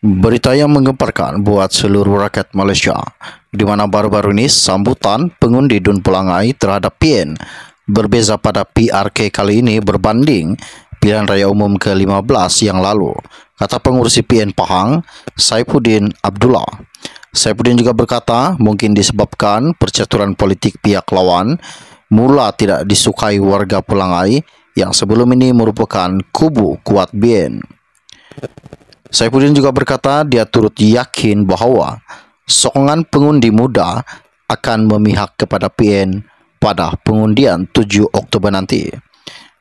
Hmm. Berita yang menggemparkan buat seluruh rakyat Malaysia, di mana baru-baru ini sambutan pengundi Dun Pulangai terhadap PN berbeza pada PRK kali ini berbanding pilihan raya umum ke-15 yang lalu, kata pengurus PN Pahang, Saipudin Abdullah. Saipudin juga berkata, mungkin disebabkan percaturan politik pihak lawan mula tidak disukai warga Pulangai yang sebelum ini merupakan kubu kuat BN. Saifuddin juga berkata dia turut yakin bahwa sokongan pengundi muda akan memihak kepada PN pada pengundian 7 Oktober nanti.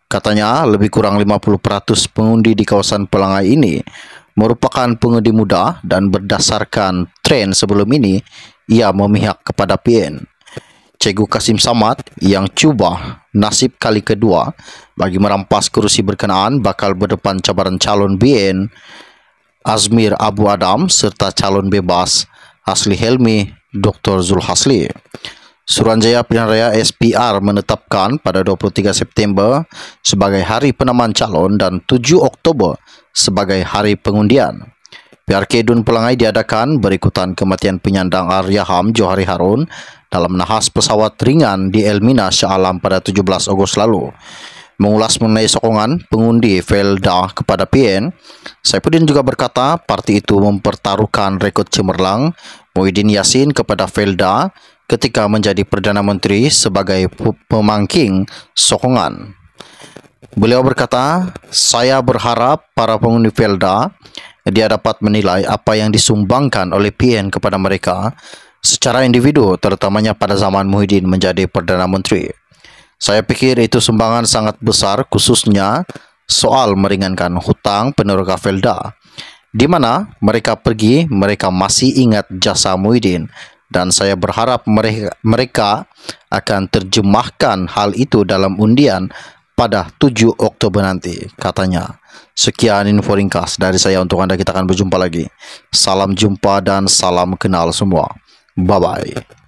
Katanya lebih kurang 50% pengundi di kawasan Pelangai ini merupakan pengundi muda dan berdasarkan tren sebelum ini ia memihak kepada PN. Cegu Kasim Samad yang cuba nasib kali kedua bagi merampas kursi berkenaan bakal berdepan cabaran calon BN Azmir Abu Adam serta calon bebas Asli Helmi Dr. Zulhasli Suranjaya Suruhanjaya Pilihan Raya SPR menetapkan pada 23 September sebagai hari penaman calon dan 7 Oktober sebagai hari pengundian. PRK Dun Pelangai diadakan berikutan kematian penyandang Aryaham Johari Harun dalam nahas pesawat ringan di Elmina Shah Alam pada 17 Ogos lalu. Mengulas mengenai sokongan pengundi Velda kepada PN, Saipudin juga berkata parti itu mempertaruhkan rekod cemerlang Muhyiddin Yassin kepada Velda ketika menjadi Perdana Menteri sebagai pemangking sokongan. Beliau berkata, saya berharap para pengundi Velda dia dapat menilai apa yang disumbangkan oleh PN kepada mereka secara individu, terutamanya pada zaman Muhyiddin menjadi Perdana Menteri. Saya pikir itu sumbangan sangat besar khususnya soal meringankan hutang penerga Felda. Di mana mereka pergi, mereka masih ingat jasa Muhyiddin dan saya berharap mereka, mereka akan terjemahkan hal itu dalam undian pada 7 Oktober nanti katanya. Sekian info ringkas dari saya untuk Anda kita akan berjumpa lagi. Salam jumpa dan salam kenal semua. Bye bye.